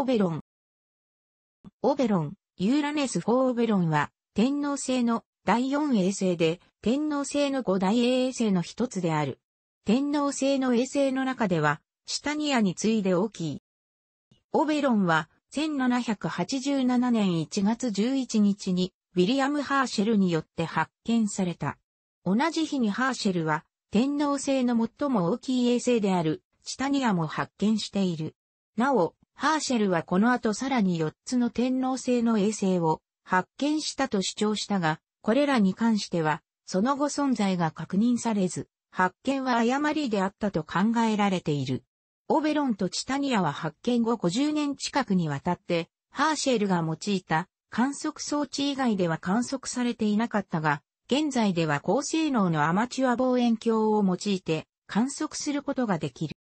オベロン。オベロン、ユーラネス4オベロンは、天皇星の第4衛星で、天皇星の5大衛星の一つである。天皇星の衛星の中では、シタニアに次いで大きい。オベロンは、1787年1月11日に、ウィリアム・ハーシェルによって発見された。同じ日にハーシェルは、天皇星の最も大きい衛星である、チタニアも発見している。なお、ハーシェルはこの後さらに4つの天皇制の衛星を発見したと主張したが、これらに関しては、その後存在が確認されず、発見は誤りであったと考えられている。オベロンとチタニアは発見後50年近くにわたって、ハーシェルが用いた観測装置以外では観測されていなかったが、現在では高性能のアマチュア望遠鏡を用いて観測することができる。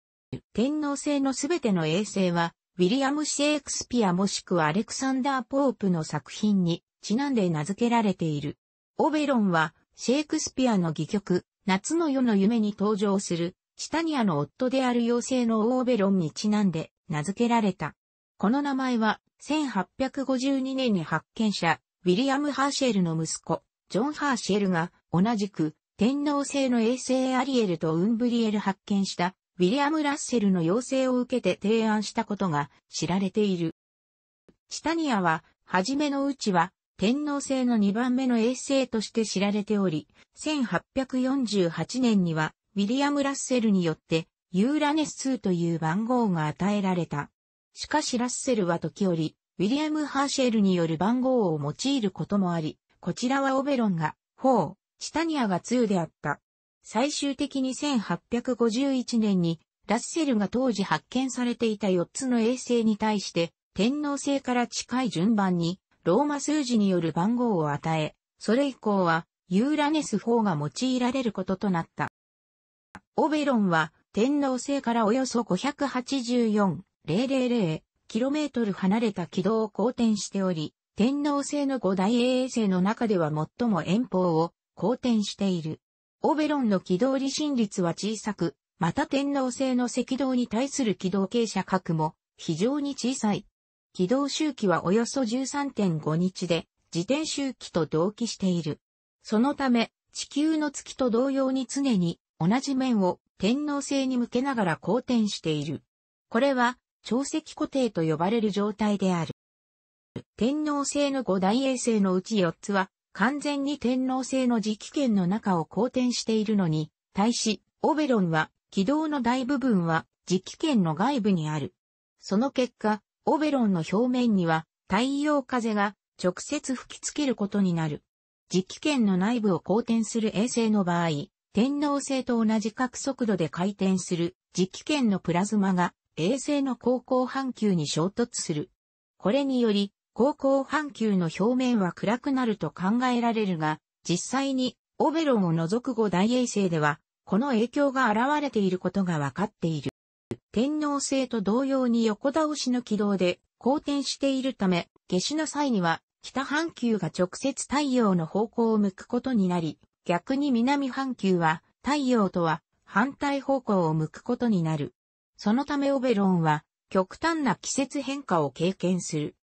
天皇星のすべての衛星はウィリアム・シェイクスピアもしくはアレクサンダー・ポープの作品にちなんで名付けられている。オベロンは、シェイクスピアの戯曲、夏の夜の夢に登場する、チタニアの夫である妖精のオーベロンにちなんで名付けられた。この名前は、1852年に発見者、ウィリアム・ハーシェルの息子、ジョン・ハーシェルが、同じく、天皇制の衛星アリエルとウンブリエル発見した、ウィリアム・ラッセルの要請を受けて提案したことが知られている。チタニアは、はじめのうちは、天皇制の2番目の衛星として知られており、1848年には、ウィリアム・ラッセルによって、ユーラネス2という番号が与えられた。しかしラッセルは時折、ウィリアム・ハーシェルによる番号を用いることもあり、こちらはオベロンが4、チタニアが2であった。最終的に1851年にラッセルが当時発見されていた4つの衛星に対して天皇星から近い順番にローマ数字による番号を与え、それ以降はユーラネス法が用いられることとなった。オベロンは天皇星からおよそ 584,000km 離れた軌道を公転しており、天皇星の五大衛星の中では最も遠方を公転している。オベロンの軌道離心率は小さく、また天皇制の赤道に対する軌道傾斜角も非常に小さい。軌道周期はおよそ13.5日で、自転周期と同期している。そのため、地球の月と同様に常に同じ面を天皇制に向けながら公転している。これは、潮汐固定と呼ばれる状態である。天皇制の五大衛星のうち4つは、完全に天皇制の磁気圏の中を公転しているのに、対し、オベロンは、軌道の大部分は磁気圏の外部にある。その結果、オベロンの表面には太陽風が直接吹きつけることになる。磁気圏の内部を公転する衛星の場合、天皇星と同じ角速度で回転する磁気圏のプラズマが衛星の高校半球に衝突する。これにより高校半球の表面は暗くなると考えられるが、実際にオベロンを除く五大衛星では、この影響が現れていることが分かっている。天皇星と同様に横倒しの軌道で公転しているため、下死の際には北半球が直接太陽の方向を向くことになり、逆に南半球は太陽とは反対方向を向くことになる。そのためオベロンは極端な季節変化を経験する。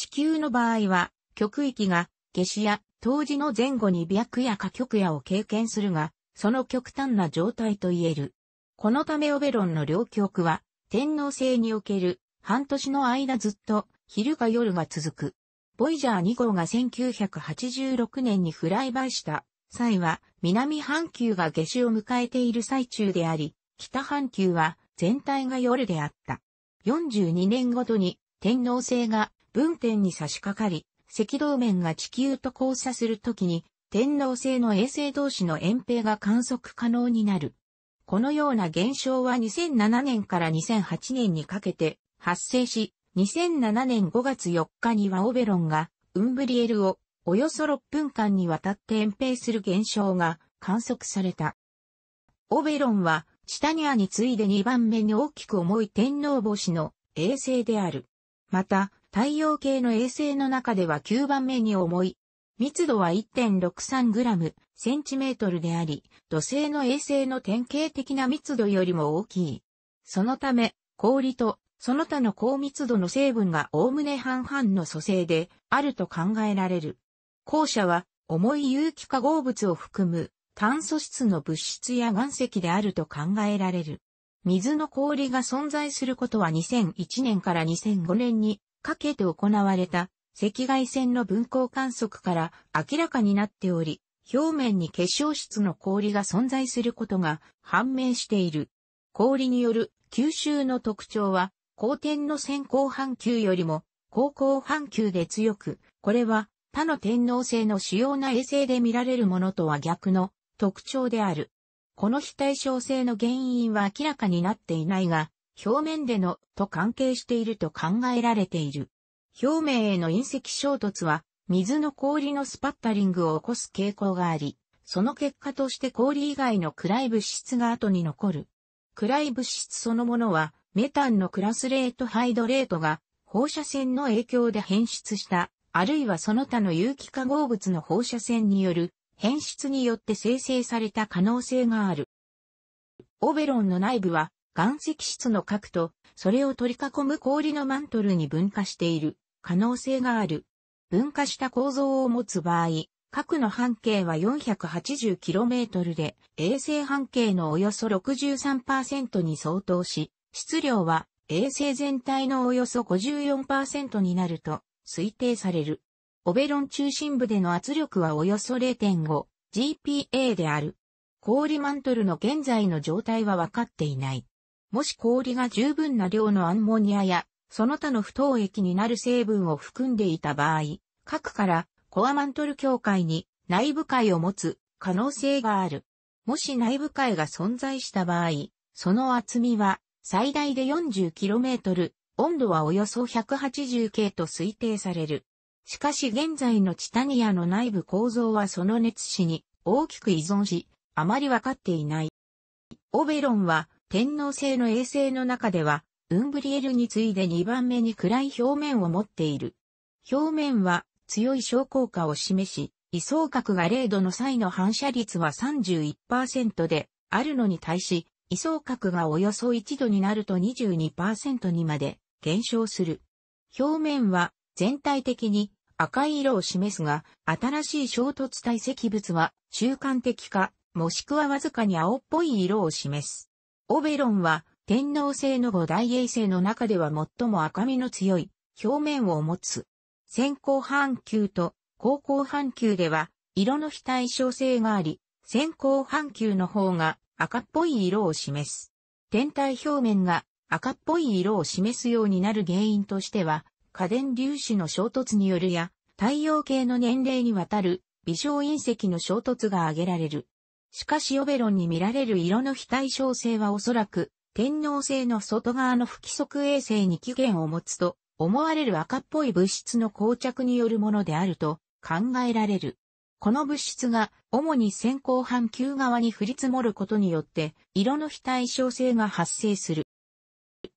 地球の場合は、極域が、夏至や冬至の前後に白夜か極夜を経験するが、その極端な状態と言える。このためオベロンの両極は、天皇制における、半年の間ずっと、昼か夜が続く。ボイジャー2号が1986年にフライバイした際は、南半球が夏至を迎えている最中であり、北半球は全体が夜であった。42年ごとに天皇制が分点に差し掛かり、赤道面が地球と交差するときに、天皇星の衛星同士の遠平が観測可能になる。このような現象は2007年から2008年にかけて発生し、2007年5月4日にはオベロンがウンブリエルをおよそ6分間にわたって遠平する現象が観測された。オベロンはチタニアに次いで2番目に大きく重い天皇星の衛星である。また、太陽系の衛星の中では9番目に重い。密度は 1.63g センチメートルであり、土星の衛星の典型的な密度よりも大きい。そのため、氷とその他の高密度の成分が概ね半々の組成であると考えられる。後者は重い有機化合物を含む炭素質の物質や岩石であると考えられる。水の氷が存在することは2001年から2005年にかけて行われた赤外線の分光観測から明らかになっており、表面に結晶質の氷が存在することが判明している。氷による吸収の特徴は、後天の先行半球よりも後行半球で強く、これは他の天皇星の主要な衛星で見られるものとは逆の特徴である。この非対称性の原因は明らかになっていないが、表面でのと関係していると考えられている。表面への隕石衝突は、水の氷のスパッタリングを起こす傾向があり、その結果として氷以外の暗い物質が後に残る。暗い物質そのものは、メタンのクラスレートハイドレートが放射線の影響で変質した、あるいはその他の有機化合物の放射線による変質によって生成された可能性がある。オベロンの内部は岩石質の核と、それを取り囲む氷のマントルに分化している可能性がある。分化した構造を持つ場合、核の半径は 480km で、衛星半径のおよそ63%に相当し、質量は衛星全体のおよそ54%になると推定される。オベロン中心部での圧力はおよそ 0.5GPa である。氷マントルの現在の状態は分かっていない。もし氷が十分な量のアンモニアや、その他の不凍液になる成分を含んでいた場合、核からコアマントル境界に内部界を持つ可能性がある。もし内部界が存在した場合、その厚みは最大で 40km、温度はおよそ 180K と推定される。しかし現在のチタニアの内部構造はその熱子に大きく依存し、あまりわかっていない。オベロンは天皇星の衛星の中では、ウンブリエルに次いで2番目に暗い表面を持っている。表面は強い小効下を示し、位相角が0度の際の反射率は31%であるのに対し、位相角がおよそ1度になると22%にまで減少する。表面は全体的に赤い色を示すが、新しい衝突体積物は中間的か、もしくはわずかに青っぽい色を示す。オベロンは天皇星の五大衛星の中では最も赤みの強い表面を持つ。先行半球と後行半球では色の非対称性があり、先行半球の方が赤っぽい色を示す。天体表面が赤っぽい色を示すようになる原因としては、家電粒子の衝突によるや、太陽系の年齢にわたる微小隕石の衝突が挙げられる。しかしオベロンに見られる色の非対称性はおそらく、天皇星の外側の不規則衛星に起源を持つと思われる赤っぽい物質の膠着によるものであると考えられる。この物質が主に先行半球側に降り積もることによって色の非対称性が発生する。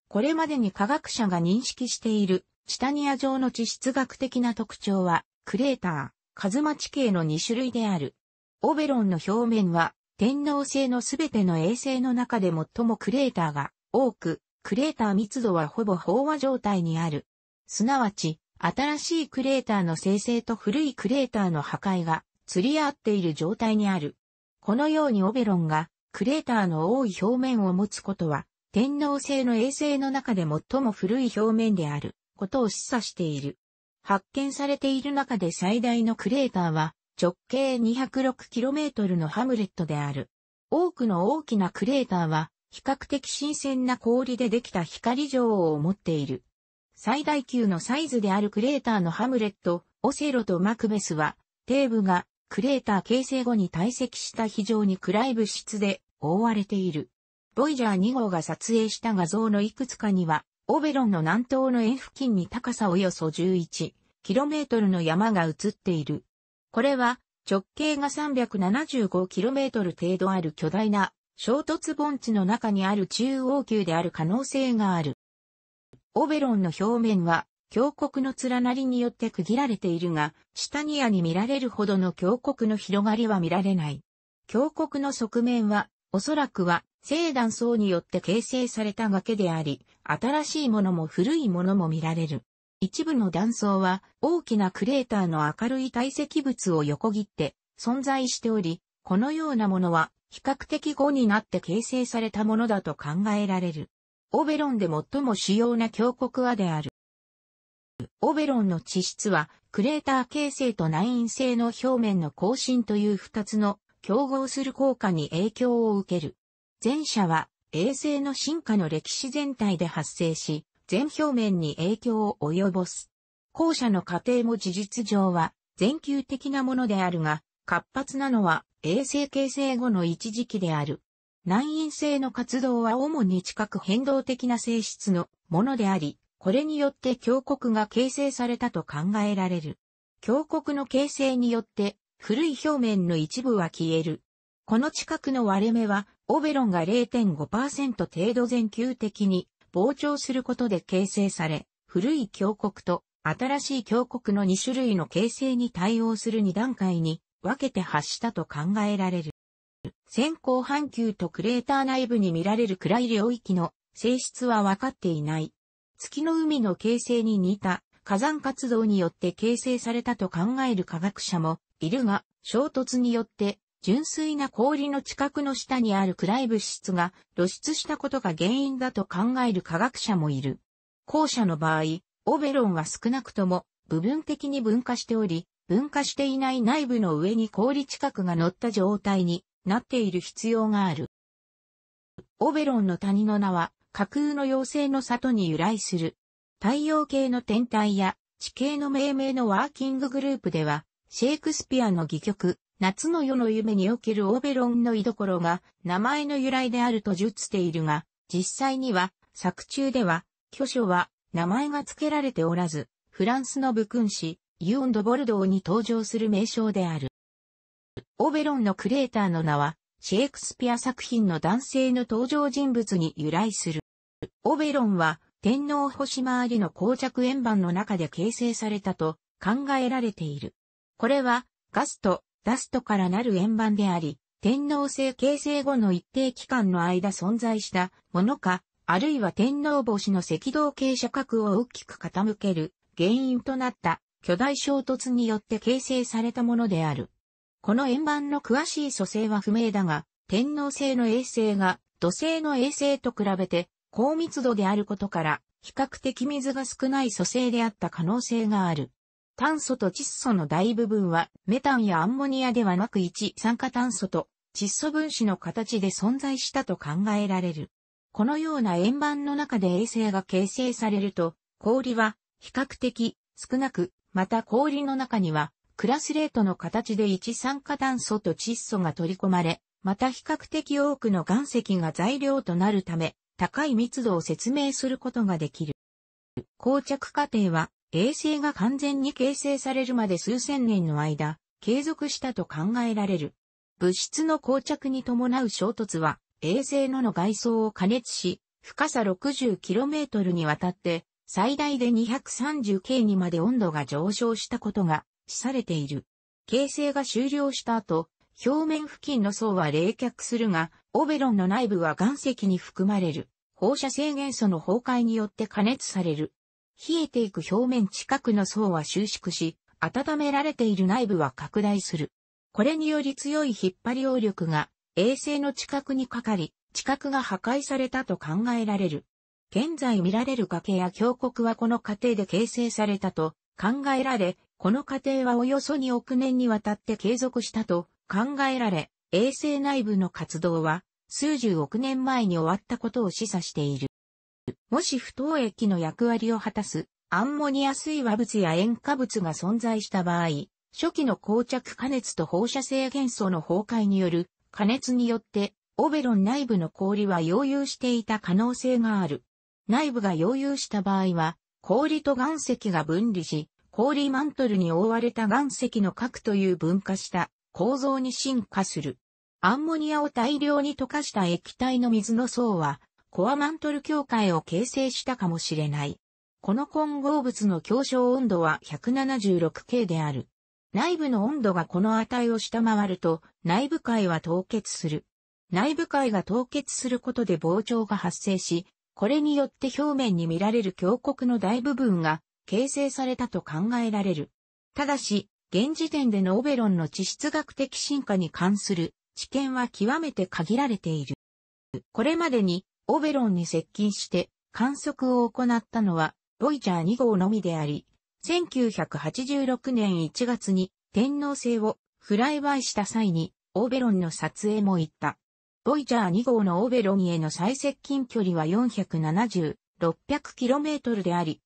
これまでに科学者が認識しているチタニア上の地質学的な特徴はクレーター、カズマ地形の2種類である。オベロンの表面は、天皇星のすべての衛星の中で最もクレーターが多く、クレーター密度はほぼ飽和状態にある。すなわち、新しいクレーターの生成と古いクレーターの破壊が釣り合っている状態にある。このようにオベロンがクレーターの多い表面を持つことは、天皇星の衛星の中で最も古い表面であることを示唆している。発見されている中で最大のクレーターは、直径 206km のハムレットである。多くの大きなクレーターは、比較的新鮮な氷でできた光状を持っている。最大級のサイズであるクレーターのハムレット、オセロとマクベスは、テーがクレーター形成後に堆積した非常に暗い物質で覆われている。ボイジャー2号が撮影した画像のいくつかには、オベロンの南東の円付近に高さおよそ 11km の山が映っている。これは直径が 375km 程度ある巨大な衝突盆地の中にある中央級である可能性がある。オベロンの表面は峡谷の連なりによって区切られているが、下ニアに見られるほどの峡谷の広がりは見られない。峡谷の側面は、おそらくは、聖断層によって形成された崖であり、新しいものも古いものも見られる。一部の断層は大きなクレーターの明るい堆積物を横切って存在しており、このようなものは比較的後になって形成されたものだと考えられる。オベロンで最も主要な峡谷亜である。オベロンの地質はクレーター形成と内因性の表面の更新という二つの競合する効果に影響を受ける。前者は衛星の進化の歴史全体で発生し、全表面に影響を及ぼす。後者の過程も事実上は全球的なものであるが、活発なのは衛星形成後の一時期である。難陰性の活動は主に近く変動的な性質のものであり、これによって峡谷が形成されたと考えられる。峡谷の形成によって古い表面の一部は消える。この近くの割れ目はオベロンが0.5%程度全球的に膨張することで形成され、古い峡谷と新しい峡谷の2種類の形成に対応する2段階に分けて発したと考えられる。先行半球とクレーター内部に見られる暗い領域の性質は分かっていない。月の海の形成に似た火山活動によって形成されたと考える科学者もいるが、衝突によって純粋な氷の近くの下にある暗い物質が露出したことが原因だと考える科学者もいる。後者の場合、オベロンは少なくとも部分的に分化しており、分化していない内部の上に氷近くが乗った状態になっている必要がある。オベロンの谷の名は架空の妖精の里に由来する。太陽系の天体や地形の命名のワーキンググループでは、シェイクスピアの戯曲、夏の夜の夢におけるオーベロンの居所が名前の由来であると述しているが、実際には作中では、巨書は名前が付けられておらず、フランスの武勲子、ユオン・ド・ボルドーに登場する名称である。オーベロンのクレーターの名は、シェイクスピア作品の男性の登場人物に由来する。オベロンは天皇星回りの膠着円盤の中で形成されたと考えられている。これはガスト、ダストからなる円盤であり、天皇制形成後の一定期間の間存在したものか、あるいは天皇星の赤道傾斜角を大きく傾ける原因となった巨大衝突によって形成されたものである。この円盤の詳しい組成は不明だが、天皇星の衛星が土星の衛星と比べて高密度であることから、比較的水が少ない組成であった可能性がある。炭素と窒素の大部分は、メタンやアンモニアではなく一酸化炭素と窒素分子の形で存在したと考えられる。このような円盤の中で衛星が形成されると、氷は比較的少なく、また氷の中にはクラスレートの形で一酸化炭素と窒素が取り込まれ、また比較的多くの岩石が材料となるため、高い密度を説明することができる。膠着過程は衛星が完全に形成されるまで数千年の間、継続したと考えられる。物質の膠着に伴う衝突は、衛星のの外装を加熱し、深さ 60km にわたって、最大で 230K にまで温度が上昇したことが示されている。形成が終了した後、表面付近の層は冷却するが、オベロンの内部は岩石に含まれる。放射性元素の崩壊によって加熱される。冷えていく表面近くの層は収縮し、温められている内部は拡大する。これにより強い引っ張り応力が衛星の近くにかかり、近くが破壊されたと考えられる。現在見られる崖や峡谷はこの過程で形成されたと考えられ、この過程はおよそ2億年にわたって継続したと考えられ、衛星内部の活動は数十億年前に終わったことを示唆している。もし不凍液の役割を果たすアンモニア水和物や塩化物が存在した場合、初期の膠着加熱と放射性元素の崩壊による加熱によってオベロン内部の氷は溶融していた可能性がある。内部が溶融した場合は氷と岩石が分離し、氷マントルに覆われた岩石の核という分化した構造に進化する。アンモニアを大量に溶かした液体の水の層はコアマントル境界を形成したかもしれない。この混合物の強小温度は 176K である。内部の温度がこの値を下回ると、内部界は凍結する。内部界が凍結することで膨張が発生し、これによって表面に見られる峡谷の大部分が形成されたと考えられる。ただし、現時点でのオベロンの地質学的進化に関する知見は極めて限られている。これまでにオベロンに接近して観測を行ったのは、ボイジャー2号のみであり、1986年1月に天皇星をフライバイした際に、オーベロンの撮影も行った。ボイジャー2号のオーベロンへの最接近距離は470、600km であり、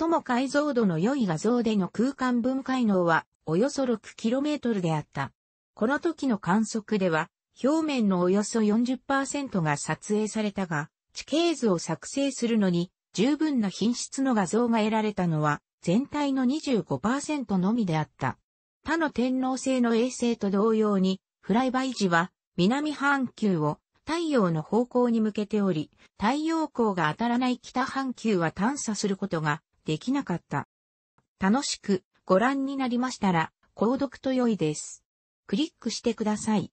最も解像度の良い画像での空間分解能はおよそ 6km であった。この時の観測では、表面のおよそ40%が撮影されたが、地形図を作成するのに十分な品質の画像が得られたのは全体の25%のみであった。他の天皇星の衛星と同様に、フライバイ時は南半球を太陽の方向に向けており、太陽光が当たらない北半球は探査することができなかった。楽しくご覧になりましたら、購読と良いです。クリックしてください。